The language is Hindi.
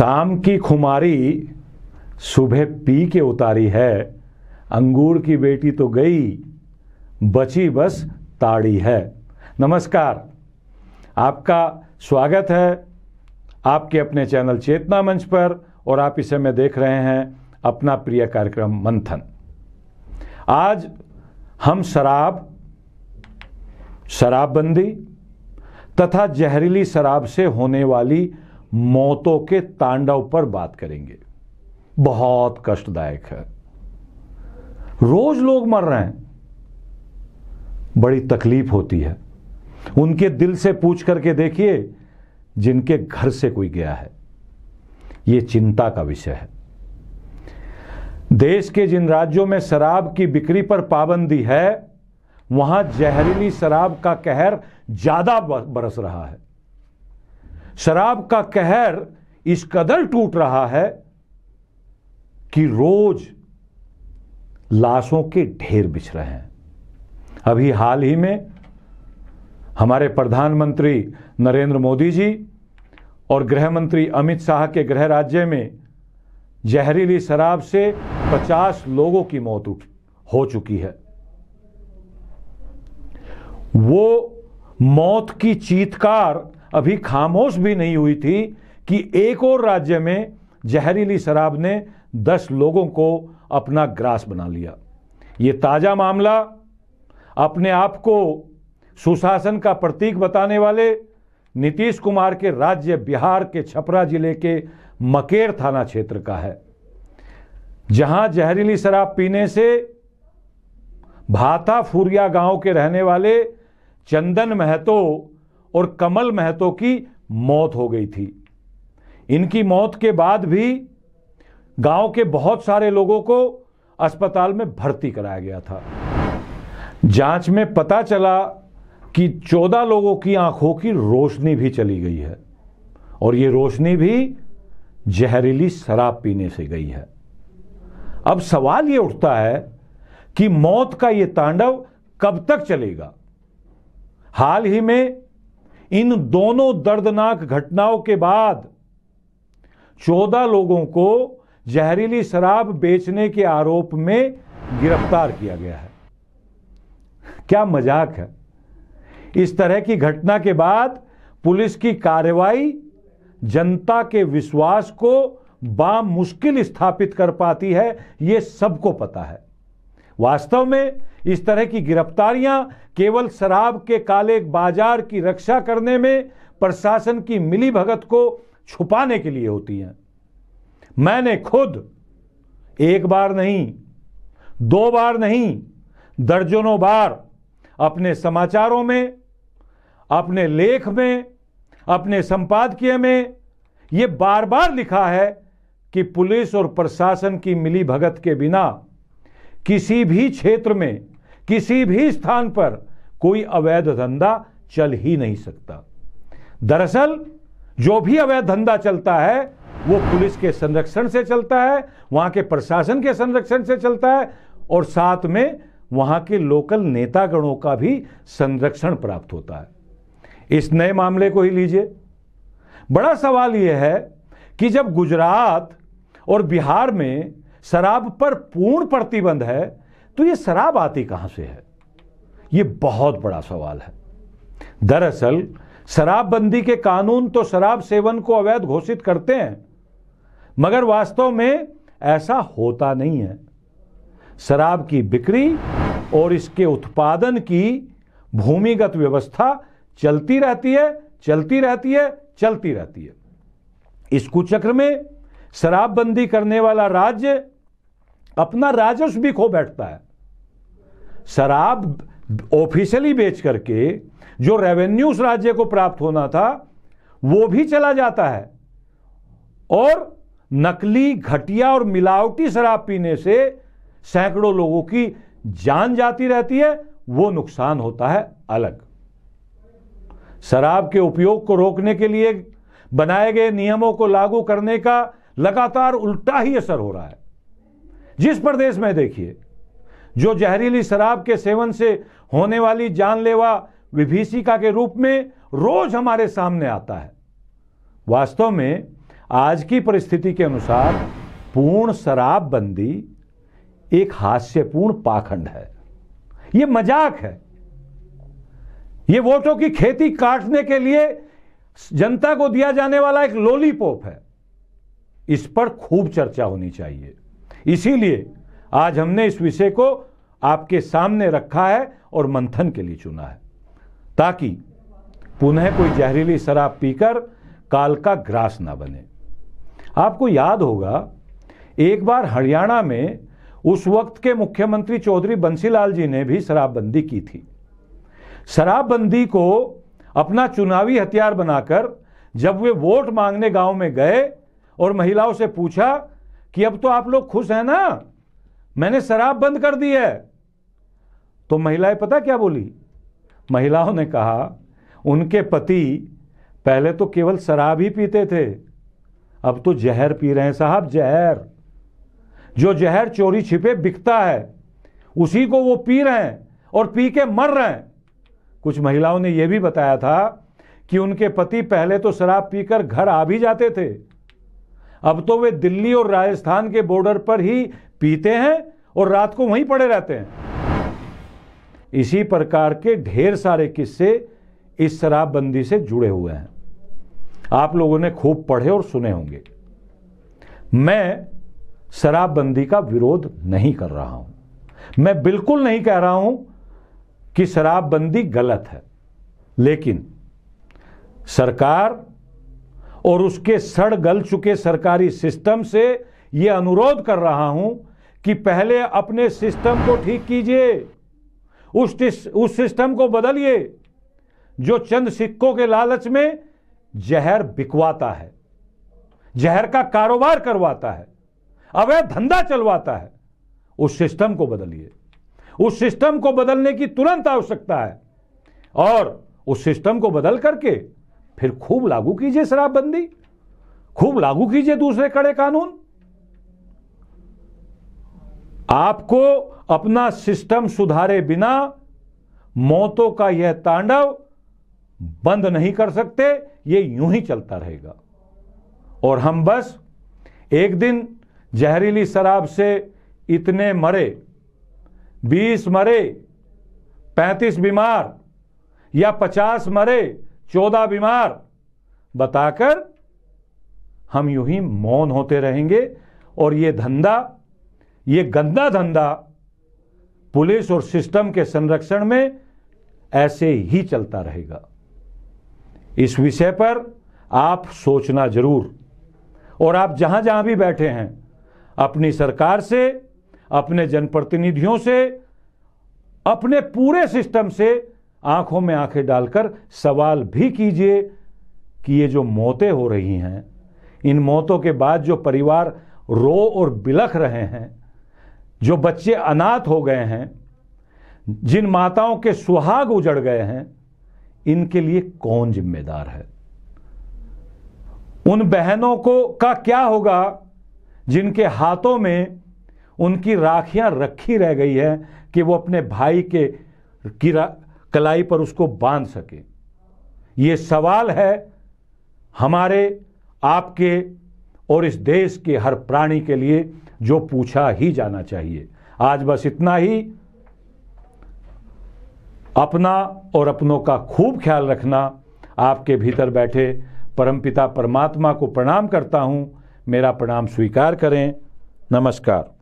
शाम की खुमारी सुबह पी के उतारी है अंगूर की बेटी तो गई बची बस ताड़ी है नमस्कार आपका स्वागत है आपके अपने चैनल चेतना मंच पर और आप इसे में देख रहे हैं अपना प्रिय कार्यक्रम मंथन आज हम शराब शराबबंदी तथा जहरीली शराब से होने वाली मौतों के तांडव पर बात करेंगे बहुत कष्टदायक है रोज लोग मर रहे हैं बड़ी तकलीफ होती है उनके दिल से पूछ करके देखिए जिनके घर से कोई गया है यह चिंता का विषय है देश के जिन राज्यों में शराब की बिक्री पर पाबंदी है वहां जहरीली शराब का कहर ज्यादा बरस रहा है शराब का कहर इस कदर टूट रहा है कि रोज लाशों के ढेर बिछ रहे हैं अभी हाल ही में हमारे प्रधानमंत्री नरेंद्र मोदी जी और गृह मंत्री अमित शाह के गृह राज्य में जहरीली शराब से 50 लोगों की मौत हो चुकी है वो मौत की चीतकार अभी खामोश भी नहीं हुई थी कि एक और राज्य में जहरीली शराब ने दस लोगों को अपना ग्रास बना लिया ये ताज़ा मामला अपने आप को सुशासन का प्रतीक बताने वाले नीतीश कुमार के राज्य बिहार के छपरा जिले के मकेर थाना क्षेत्र का है जहां जहरीली शराब पीने से भाता फूरिया गांव के रहने वाले चंदन महतो और कमल महतो की मौत हो गई थी इनकी मौत के बाद भी गांव के बहुत सारे लोगों को अस्पताल में भर्ती कराया गया था जांच में पता चला कि 14 लोगों की आंखों की रोशनी भी चली गई है और ये रोशनी भी जहरीली शराब पीने से गई है अब सवाल ये उठता है कि मौत का ये तांडव कब तक चलेगा हाल ही में इन दोनों दर्दनाक घटनाओं के बाद चौदह लोगों को जहरीली शराब बेचने के आरोप में गिरफ्तार किया गया है क्या मजाक है इस तरह की घटना के बाद पुलिस की कार्रवाई जनता के विश्वास को बामुश्किल स्थापित कर पाती है यह सबको पता है वास्तव में इस तरह की गिरफ्तारियां केवल शराब के काले बाजार की रक्षा करने में प्रशासन की मिली भगत को छुपाने के लिए होती हैं मैंने खुद एक बार नहीं दो बार नहीं दर्जनों बार अपने समाचारों में अपने लेख में अपने संपादकीय में यह बार बार लिखा है कि पुलिस और प्रशासन की मिली भगत के बिना किसी भी क्षेत्र में किसी भी स्थान पर कोई अवैध धंधा चल ही नहीं सकता दरअसल जो भी अवैध धंधा चलता है वो पुलिस के संरक्षण से चलता है वहां के प्रशासन के संरक्षण से चलता है और साथ में वहां के लोकल नेतागणों का भी संरक्षण प्राप्त होता है इस नए मामले को ही लीजिए बड़ा सवाल यह है कि जब गुजरात और बिहार में शराब पर पूर्ण प्रतिबंध है तो ये शराब आती कहां से है ये बहुत बड़ा सवाल है दरअसल शराबबंदी के कानून तो शराब सेवन को अवैध घोषित करते हैं मगर वास्तव में ऐसा होता नहीं है शराब की बिक्री और इसके उत्पादन की भूमिगत व्यवस्था चलती रहती है चलती रहती है चलती रहती है इस कुचक्र में शराबबंदी करने वाला राज्य अपना राजस्व भी खो बैठता है शराब ऑफिशियली बेच करके जो रेवेन्यू उस राज्य को प्राप्त होना था वो भी चला जाता है और नकली घटिया और मिलावटी शराब पीने से सैकड़ों लोगों की जान जाती रहती है वो नुकसान होता है अलग शराब के उपयोग को रोकने के लिए बनाए गए नियमों को लागू करने का लगातार उल्टा ही असर हो रहा है जिस प्रदेश में देखिए जो जहरीली शराब के सेवन से होने वाली जानलेवा विभीषिका के रूप में रोज हमारे सामने आता है वास्तव में आज की परिस्थिति के अनुसार पूर्ण शराबबंदी एक हास्यपूर्ण पाखंड है यह मजाक है ये वोटों की खेती काटने के लिए जनता को दिया जाने वाला एक लोलीपॉप है इस पर खूब चर्चा होनी चाहिए इसीलिए आज हमने इस विषय को आपके सामने रखा है और मंथन के लिए चुना है ताकि पुनः कोई जहरीली शराब पीकर काल का ग्रास ना बने आपको याद होगा एक बार हरियाणा में उस वक्त के मुख्यमंत्री चौधरी बंसीलाल जी ने भी शराबबंदी की थी शराबबंदी को अपना चुनावी हथियार बनाकर जब वे वोट मांगने गांव में गए और महिलाओं से पूछा कि अब तो आप लोग खुश हैं ना मैंने शराब बंद कर दी है तो महिलाएं पता क्या बोली महिलाओं ने कहा उनके पति पहले तो केवल शराब ही पीते थे अब तो जहर पी रहे हैं साहब जहर जो जहर चोरी छिपे बिकता है उसी को वो पी रहे हैं और पी के मर रहे हैं कुछ महिलाओं ने यह भी बताया था कि उनके पति पहले तो शराब पीकर घर आ भी जाते थे अब तो वे दिल्ली और राजस्थान के बॉर्डर पर ही पीते हैं और रात को वहीं पड़े रहते हैं इसी प्रकार के ढेर सारे किस्से इस शराबबंदी से जुड़े हुए हैं आप लोगों ने खूब पढ़े और सुने होंगे मैं शराबबंदी का विरोध नहीं कर रहा हूं मैं बिल्कुल नहीं कह रहा हूं कि शराबबंदी गलत है लेकिन सरकार और उसके सड़ गल चुके सरकारी सिस्टम से ये अनुरोध कर रहा हूं कि पहले अपने सिस्टम को ठीक कीजिए उस उस सिस्टम को बदलिए जो चंद सिक्कों के लालच में जहर बिकवाता है जहर का कारोबार करवाता है अवैध धंधा चलवाता है उस सिस्टम को बदलिए उस सिस्टम को बदलने की तुरंत आवश्यकता है और उस सिस्टम को बदल करके फिर खूब लागू कीजिए शराबबंदी खूब लागू कीजिए दूसरे कड़े कानून आपको अपना सिस्टम सुधारे बिना मौतों का यह तांडव बंद नहीं कर सकते ये यूं ही चलता रहेगा और हम बस एक दिन जहरीली शराब से इतने मरे 20 मरे 35 बीमार या 50 मरे चौदह बीमार बताकर हम यूं ही मौन होते रहेंगे और ये धंधा ये गंदा धंधा पुलिस और सिस्टम के संरक्षण में ऐसे ही चलता रहेगा इस विषय पर आप सोचना जरूर और आप जहां जहां भी बैठे हैं अपनी सरकार से अपने जनप्रतिनिधियों से अपने पूरे सिस्टम से आंखों में आंखें डालकर सवाल भी कीजिए कि ये जो मौतें हो रही हैं इन मौतों के बाद जो परिवार रो और बिलख रहे हैं जो बच्चे अनाथ हो गए हैं जिन माताओं के सुहाग उजड़ गए हैं इनके लिए कौन जिम्मेदार है उन बहनों को का क्या होगा जिनके हाथों में उनकी राखियां रखी रह गई है कि वो अपने भाई के की कलाई पर उसको बांध सके ये सवाल है हमारे आपके और इस देश के हर प्राणी के लिए जो पूछा ही जाना चाहिए आज बस इतना ही अपना और अपनों का खूब ख्याल रखना आपके भीतर बैठे परमपिता परमात्मा को प्रणाम करता हूं मेरा प्रणाम स्वीकार करें नमस्कार